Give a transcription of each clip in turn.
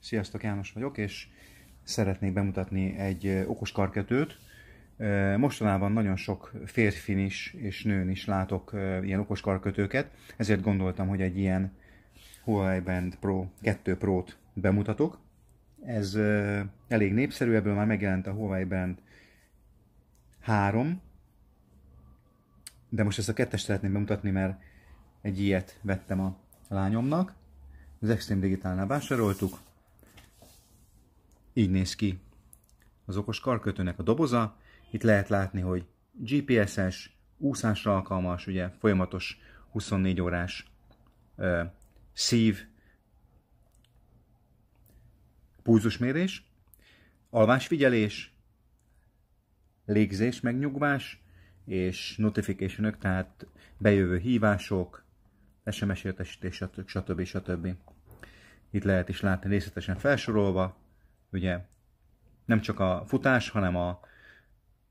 Sziasztok, János vagyok, és szeretnék bemutatni egy okos karkötőt. Mostanában nagyon sok férfin is és nőn is látok ilyen okos karkötőket, ezért gondoltam, hogy egy ilyen Huawei Band Pro 2 Pro-t bemutatok. Ez elég népszerű, ebből már megjelent a Huawei Band 3, de most ezt a kettest szeretném bemutatni, mert egy ilyet vettem a lányomnak. Az Extreme Digitálnál vásároltuk, így néz ki az okos karkötőnek a doboza. Itt lehet látni, hogy GPS-es, úszásra alkalmas, ugye folyamatos 24 órás ö, szív púzusmérés, alvásfigyelés, légzés, megnyugvás, és notification tehát bejövő hívások, SMS értesítés, stb. stb. Itt lehet is látni részletesen felsorolva, ugye nem csak a futás, hanem a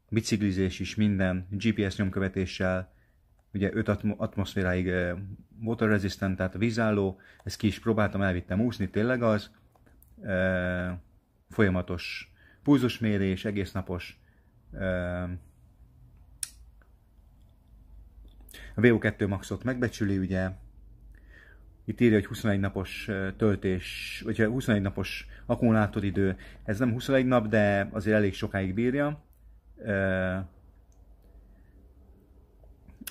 biciklizés is minden GPS nyomkövetéssel, ugye 5 atmoszféráig water resistant, tehát vízálló, ezt ki is próbáltam, elvittem úszni, tényleg az, folyamatos pulzusmérés, egész napos a VO2 maxot megbecsüli, ugye itt írja, hogy 21 napos töltés, vagy 21 napos akkumulátoridő. Ez nem 21 nap, de azért elég sokáig bírja. Uh,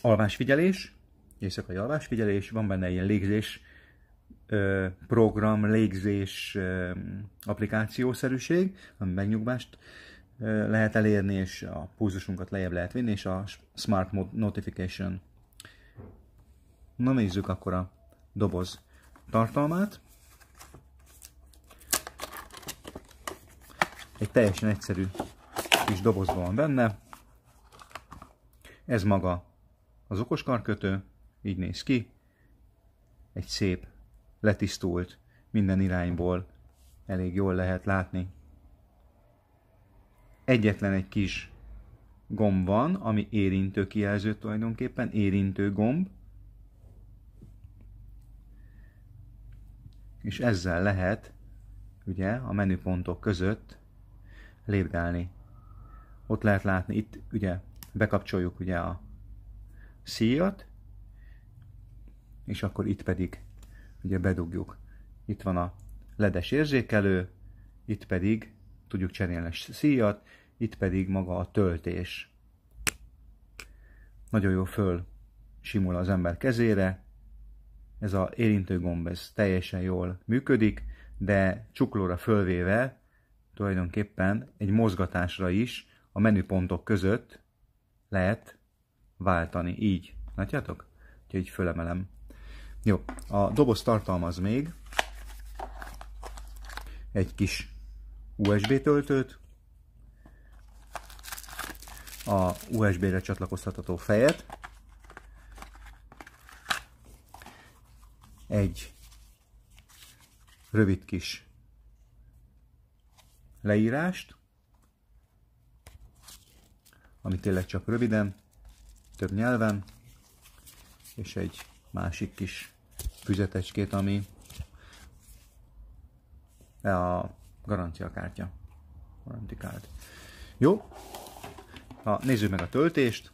alvásfigyelés, éjszakai alvásfigyelés, van benne ilyen légzés uh, program, légzés uh, applikációszerűség, ami megnyugvást uh, lehet elérni, és a pulzusunkat lejjebb lehet vinni, és a Smart Mode Notification. Na nézzük akkor a doboz tartalmát. Egy teljesen egyszerű kis doboz van benne. Ez maga az okoskarkötő, így néz ki. Egy szép, letisztult, minden irányból elég jól lehet látni. Egyetlen egy kis gomb van, ami érintő kijelző tulajdonképpen, érintő gomb, és ezzel lehet ugye a menüpontok között lépdelni. Ott lehet látni, itt ugye bekapcsoljuk ugye a szíjat, és akkor itt pedig ugye bedugjuk. Itt van a ledes érzékelő, itt pedig tudjuk cserélni a szíjat, itt pedig maga a töltés. Nagyon jó föl simul az ember kezére, ez a érintőgomb ez teljesen jól működik, de csuklóra fölvéve tulajdonképpen egy mozgatásra is a menüpontok között lehet váltani. Így. Látjátok? Úgyhogy fölemelem. Jó, a doboz tartalmaz még egy kis USB töltőt, a USB-re csatlakoztatható fejet, egy rövid kis leírást, ami tényleg csak röviden, több nyelven, és egy másik kis füzetecskét, ami e a garanciakártya. Garantikád. Jó, ha nézzük meg a töltést,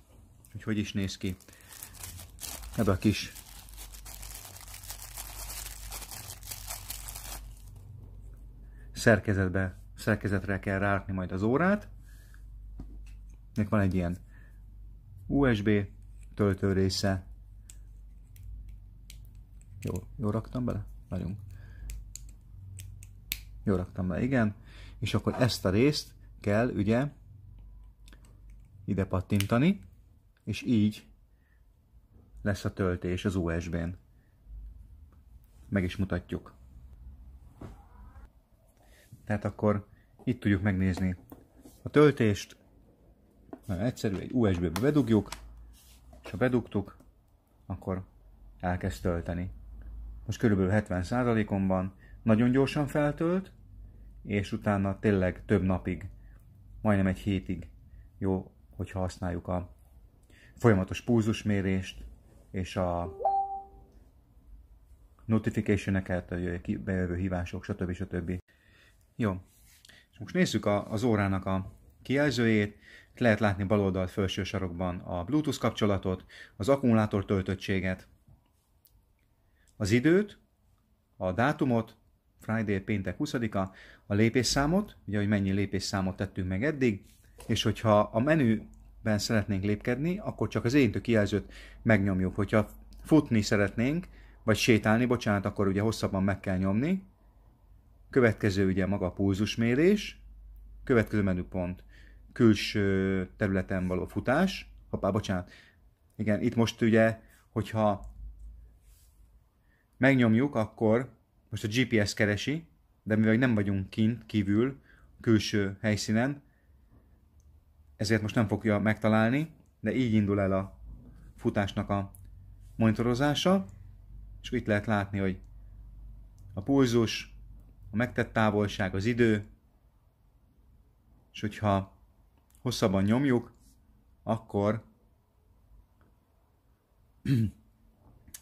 hogy hogy is néz ki ebbe a kis szerkezetbe, szerkezetre kell rárakni majd az órát. Nek van egy ilyen USB töltő része. Jó, jó raktam bele? Várjunk. Jó raktam bele, igen. És akkor ezt a részt kell ugye ide pattintani, és így lesz a töltés az USB-n. Meg is mutatjuk. Tehát akkor itt tudjuk megnézni a töltést. Nagyon egyszerű, egy USB-be bedugjuk, és ha bedugtuk, akkor elkezd tölteni. Most körülbelül 70%-on van, nagyon gyorsan feltölt, és utána tényleg több napig, majdnem egy hétig jó, hogyha használjuk a folyamatos pulzusmérést és a notification-eket, a bejövő hívások, stb. stb. Jó. És most nézzük a, az órának a kijelzőjét. Lehet látni bal oldalt felső sarokban a Bluetooth kapcsolatot, az akkumulátor töltöttséget, az időt, a dátumot, Friday, péntek 20-a, a lépésszámot, ugye, hogy mennyi lépésszámot tettünk meg eddig, és hogyha a menüben szeretnénk lépkedni, akkor csak az érintő kijelzőt megnyomjuk. Hogyha futni szeretnénk, vagy sétálni, bocsánat, akkor ugye hosszabban meg kell nyomni, Következő ugye maga a pulzusmérés, következő menüpont külső területen való futás. Hoppá, bocsánat. Igen, itt most ugye, hogyha megnyomjuk, akkor most a GPS keresi, de mivel nem vagyunk kint, kívül, külső helyszínen, ezért most nem fogja megtalálni, de így indul el a futásnak a monitorozása, és itt lehet látni, hogy a pulzus, a megtett távolság, az idő, és hogyha hosszabban nyomjuk, akkor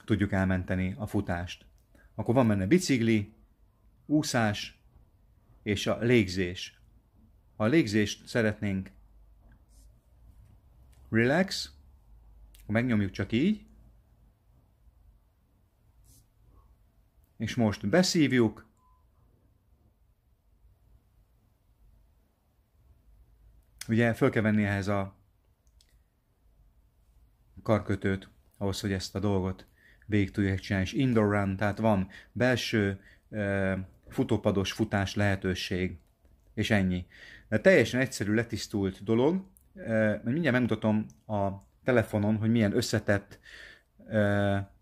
tudjuk elmenteni a futást. Akkor van benne bicikli, úszás és a légzés. Ha a légzést szeretnénk relax, megnyomjuk csak így, és most beszívjuk, ugye föl kell venni ehhez a karkötőt, ahhoz, hogy ezt a dolgot végig tudják csinálni. És indoor run, tehát van belső e, futópados futás lehetőség, és ennyi. De teljesen egyszerű, letisztult dolog. E, mindjárt megmutatom a telefonon, hogy milyen összetett e,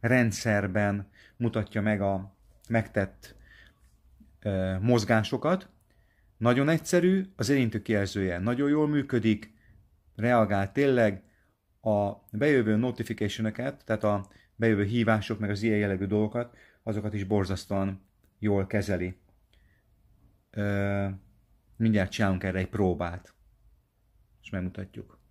rendszerben mutatja meg a megtett e, mozgásokat, nagyon egyszerű, az érintő kijelzője nagyon jól működik, reagál tényleg a bejövő notification tehát a bejövő hívások, meg az ilyen jellegű dolgokat, azokat is borzasztóan jól kezeli. Ö, mindjárt csinálunk erre egy próbát, és megmutatjuk.